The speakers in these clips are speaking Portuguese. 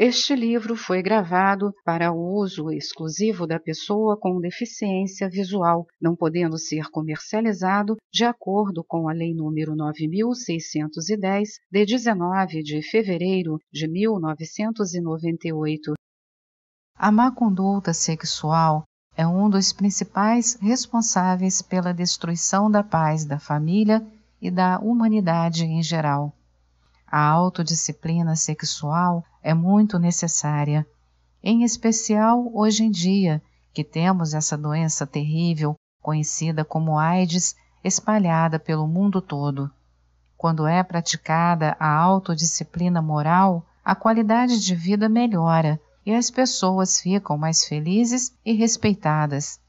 Este livro foi gravado para uso exclusivo da pessoa com deficiência visual, não podendo ser comercializado de acordo com a Lei nº 9610 de 19 de fevereiro de 1998. A má conduta sexual é um dos principais responsáveis pela destruição da paz da família e da humanidade em geral. A autodisciplina sexual é muito necessária, em especial hoje em dia, que temos essa doença terrível conhecida como AIDS espalhada pelo mundo todo. Quando é praticada a autodisciplina moral, a qualidade de vida melhora e as pessoas ficam mais felizes e respeitadas.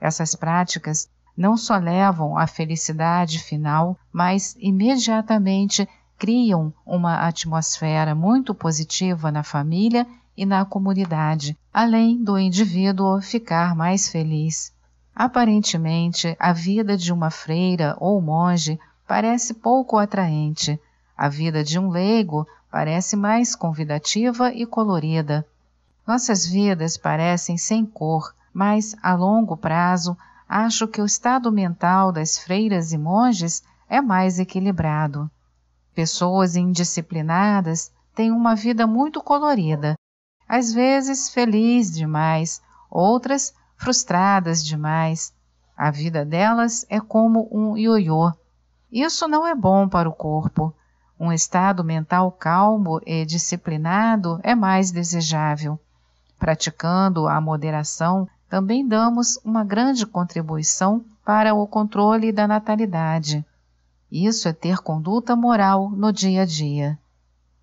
Essas práticas não só levam à felicidade final, mas imediatamente criam uma atmosfera muito positiva na família e na comunidade, além do indivíduo ficar mais feliz. Aparentemente, a vida de uma freira ou monge parece pouco atraente. A vida de um leigo parece mais convidativa e colorida. Nossas vidas parecem sem cor, mas a longo prazo acho que o estado mental das freiras e monges é mais equilibrado. Pessoas indisciplinadas têm uma vida muito colorida, às vezes feliz demais, outras frustradas demais. A vida delas é como um ioiô. Isso não é bom para o corpo. Um estado mental calmo e disciplinado é mais desejável. Praticando a moderação, também damos uma grande contribuição para o controle da natalidade. Isso é ter conduta moral no dia a dia.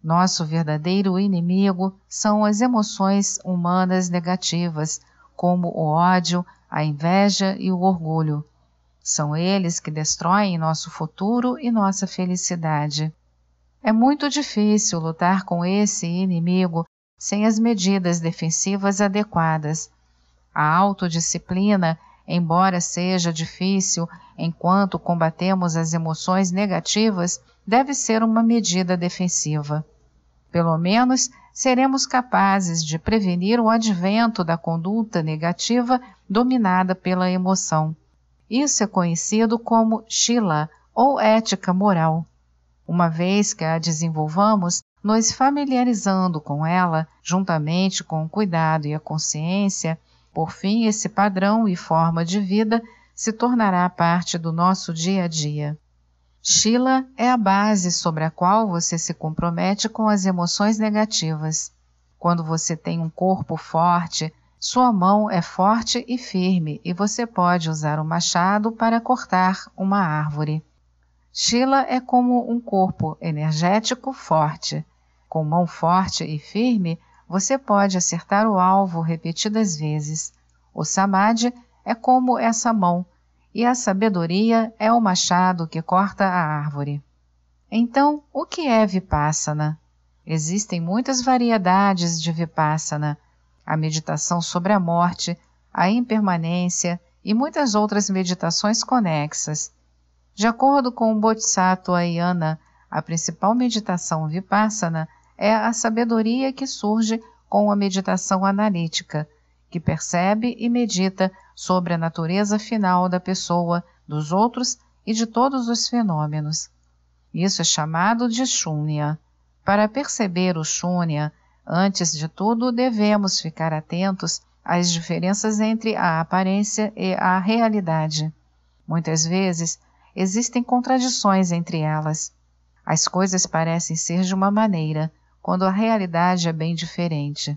Nosso verdadeiro inimigo são as emoções humanas negativas, como o ódio, a inveja e o orgulho. São eles que destroem nosso futuro e nossa felicidade. É muito difícil lutar com esse inimigo sem as medidas defensivas adequadas. A autodisciplina Embora seja difícil, enquanto combatemos as emoções negativas, deve ser uma medida defensiva. Pelo menos seremos capazes de prevenir o advento da conduta negativa dominada pela emoção. Isso é conhecido como Shila ou ética moral. Uma vez que a desenvolvamos, nos familiarizando com ela, juntamente com o cuidado e a consciência, por fim, esse padrão e forma de vida se tornará parte do nosso dia a dia. Sheila é a base sobre a qual você se compromete com as emoções negativas. Quando você tem um corpo forte, sua mão é forte e firme e você pode usar o um machado para cortar uma árvore. Sheila é como um corpo energético forte. Com mão forte e firme, você pode acertar o alvo repetidas vezes. O samadhi é como essa mão, e a sabedoria é o machado que corta a árvore. Então, o que é vipassana? Existem muitas variedades de vipassana: a meditação sobre a morte, a impermanência e muitas outras meditações conexas. De acordo com o Bodhisattva Ayana, a principal meditação vipassana é a sabedoria que surge com a meditação analítica, que percebe e medita sobre a natureza final da pessoa, dos outros e de todos os fenômenos. Isso é chamado de Shunya. Para perceber o Shunya, antes de tudo devemos ficar atentos às diferenças entre a aparência e a realidade. Muitas vezes existem contradições entre elas. As coisas parecem ser de uma maneira, quando a realidade é bem diferente.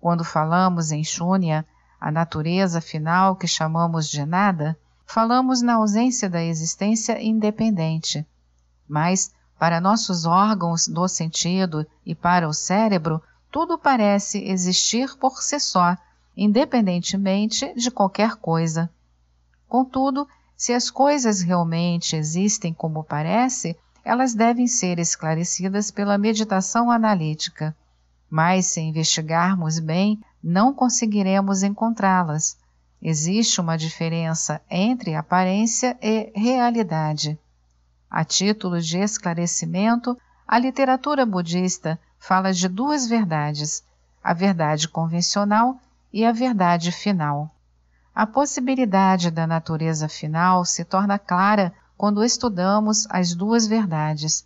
Quando falamos em Shunya, a natureza final que chamamos de nada, falamos na ausência da existência independente. Mas, para nossos órgãos do sentido e para o cérebro, tudo parece existir por si só, independentemente de qualquer coisa. Contudo, se as coisas realmente existem como parece, elas devem ser esclarecidas pela meditação analítica. Mas se investigarmos bem, não conseguiremos encontrá-las. Existe uma diferença entre aparência e realidade. A título de esclarecimento, a literatura budista fala de duas verdades: a verdade convencional e a verdade final. A possibilidade da natureza final se torna clara quando estudamos as duas verdades,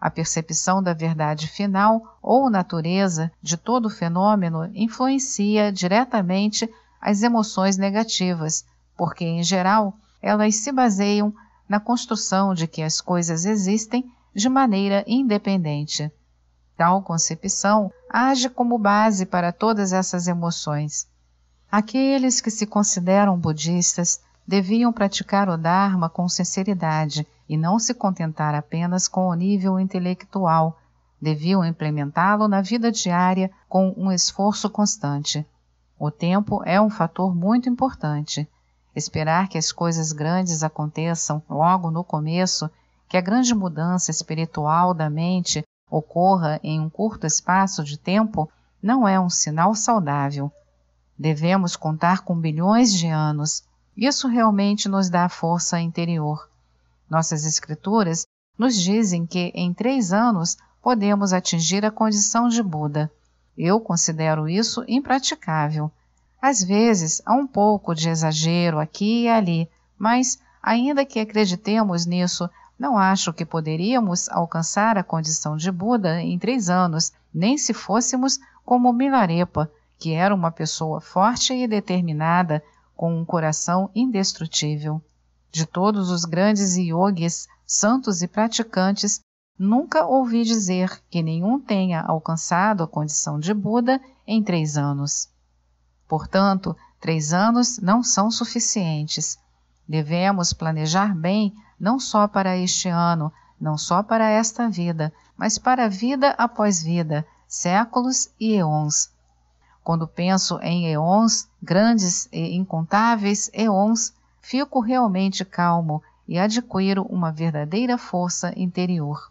a percepção da verdade final ou natureza de todo fenômeno influencia diretamente as emoções negativas, porque, em geral, elas se baseiam na construção de que as coisas existem de maneira independente. Tal concepção age como base para todas essas emoções. Aqueles que se consideram budistas deviam praticar o Dharma com sinceridade e não se contentar apenas com o nível intelectual, deviam implementá-lo na vida diária com um esforço constante. O tempo é um fator muito importante. Esperar que as coisas grandes aconteçam logo no começo, que a grande mudança espiritual da mente ocorra em um curto espaço de tempo, não é um sinal saudável. Devemos contar com bilhões de anos isso realmente nos dá força interior. Nossas escrituras nos dizem que em três anos podemos atingir a condição de Buda. Eu considero isso impraticável. Às vezes há um pouco de exagero aqui e ali, mas, ainda que acreditemos nisso, não acho que poderíamos alcançar a condição de Buda em três anos, nem se fôssemos como Milarepa, que era uma pessoa forte e determinada, com um coração indestrutível. De todos os grandes yogis, santos e praticantes, nunca ouvi dizer que nenhum tenha alcançado a condição de Buda em três anos. Portanto, três anos não são suficientes. Devemos planejar bem não só para este ano, não só para esta vida, mas para vida após vida, séculos e eons. Quando penso em eons, grandes e incontáveis eons, fico realmente calmo e adquiro uma verdadeira força interior.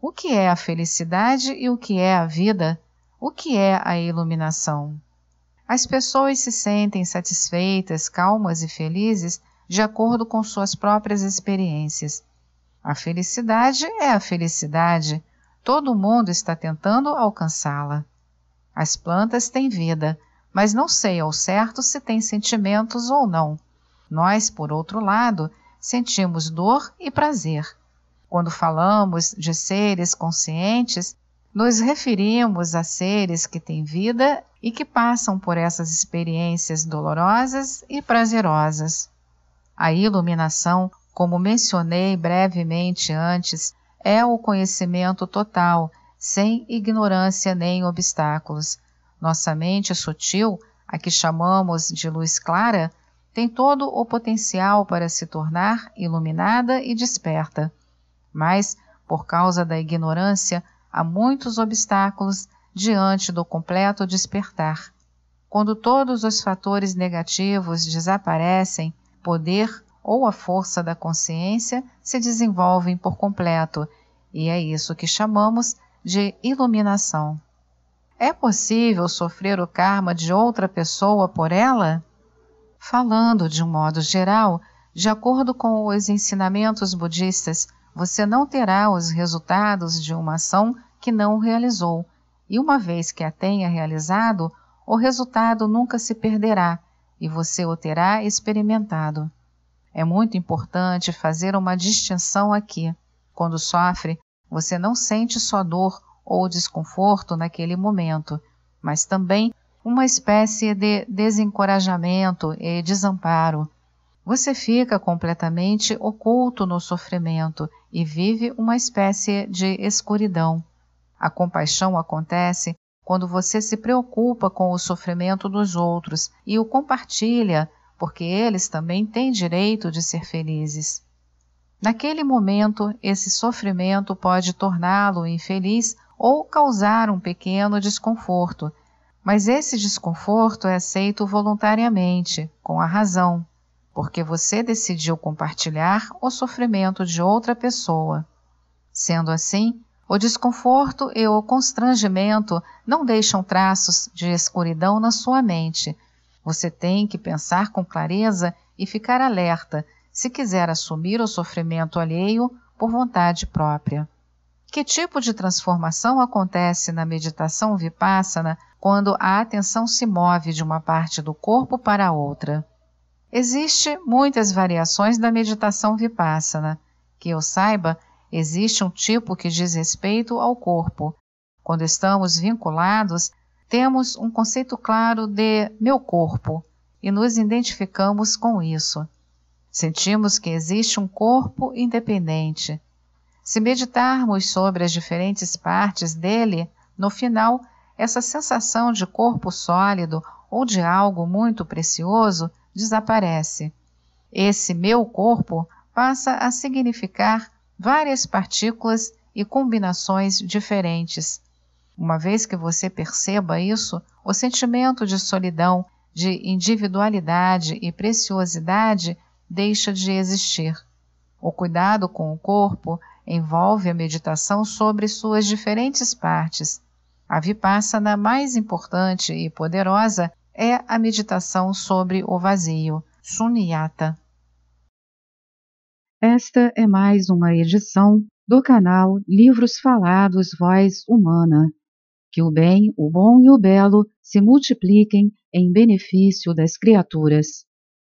O que é a felicidade e o que é a vida? O que é a iluminação? As pessoas se sentem satisfeitas, calmas e felizes de acordo com suas próprias experiências. A felicidade é a felicidade. Todo mundo está tentando alcançá-la. As plantas têm vida, mas não sei ao certo se têm sentimentos ou não. Nós, por outro lado, sentimos dor e prazer. Quando falamos de seres conscientes, nos referimos a seres que têm vida e que passam por essas experiências dolorosas e prazerosas. A iluminação, como mencionei brevemente antes, é o conhecimento total sem ignorância nem obstáculos. Nossa mente sutil, a que chamamos de luz clara, tem todo o potencial para se tornar iluminada e desperta. Mas, por causa da ignorância, há muitos obstáculos diante do completo despertar. Quando todos os fatores negativos desaparecem, poder ou a força da consciência se desenvolvem por completo, e é isso que chamamos de iluminação. É possível sofrer o karma de outra pessoa por ela? Falando de um modo geral, de acordo com os ensinamentos budistas, você não terá os resultados de uma ação que não realizou, e uma vez que a tenha realizado, o resultado nunca se perderá e você o terá experimentado. É muito importante fazer uma distinção aqui. Quando sofre você não sente só dor ou desconforto naquele momento, mas também uma espécie de desencorajamento e desamparo. Você fica completamente oculto no sofrimento e vive uma espécie de escuridão. A compaixão acontece quando você se preocupa com o sofrimento dos outros e o compartilha, porque eles também têm direito de ser felizes. Naquele momento, esse sofrimento pode torná-lo infeliz ou causar um pequeno desconforto, mas esse desconforto é aceito voluntariamente, com a razão, porque você decidiu compartilhar o sofrimento de outra pessoa. Sendo assim, o desconforto e o constrangimento não deixam traços de escuridão na sua mente. Você tem que pensar com clareza e ficar alerta se quiser assumir o sofrimento alheio por vontade própria. Que tipo de transformação acontece na meditação vipassana quando a atenção se move de uma parte do corpo para a outra? Existem muitas variações da meditação vipassana. Que eu saiba, existe um tipo que diz respeito ao corpo. Quando estamos vinculados, temos um conceito claro de meu corpo e nos identificamos com isso. Sentimos que existe um corpo independente. Se meditarmos sobre as diferentes partes dele, no final, essa sensação de corpo sólido ou de algo muito precioso desaparece. Esse meu corpo passa a significar várias partículas e combinações diferentes. Uma vez que você perceba isso, o sentimento de solidão, de individualidade e preciosidade deixa de existir. O cuidado com o corpo envolve a meditação sobre suas diferentes partes. A vipassana mais importante e poderosa é a meditação sobre o vazio, sunyata. Esta é mais uma edição do canal Livros Falados Voz Humana. Que o bem, o bom e o belo se multipliquem em benefício das criaturas.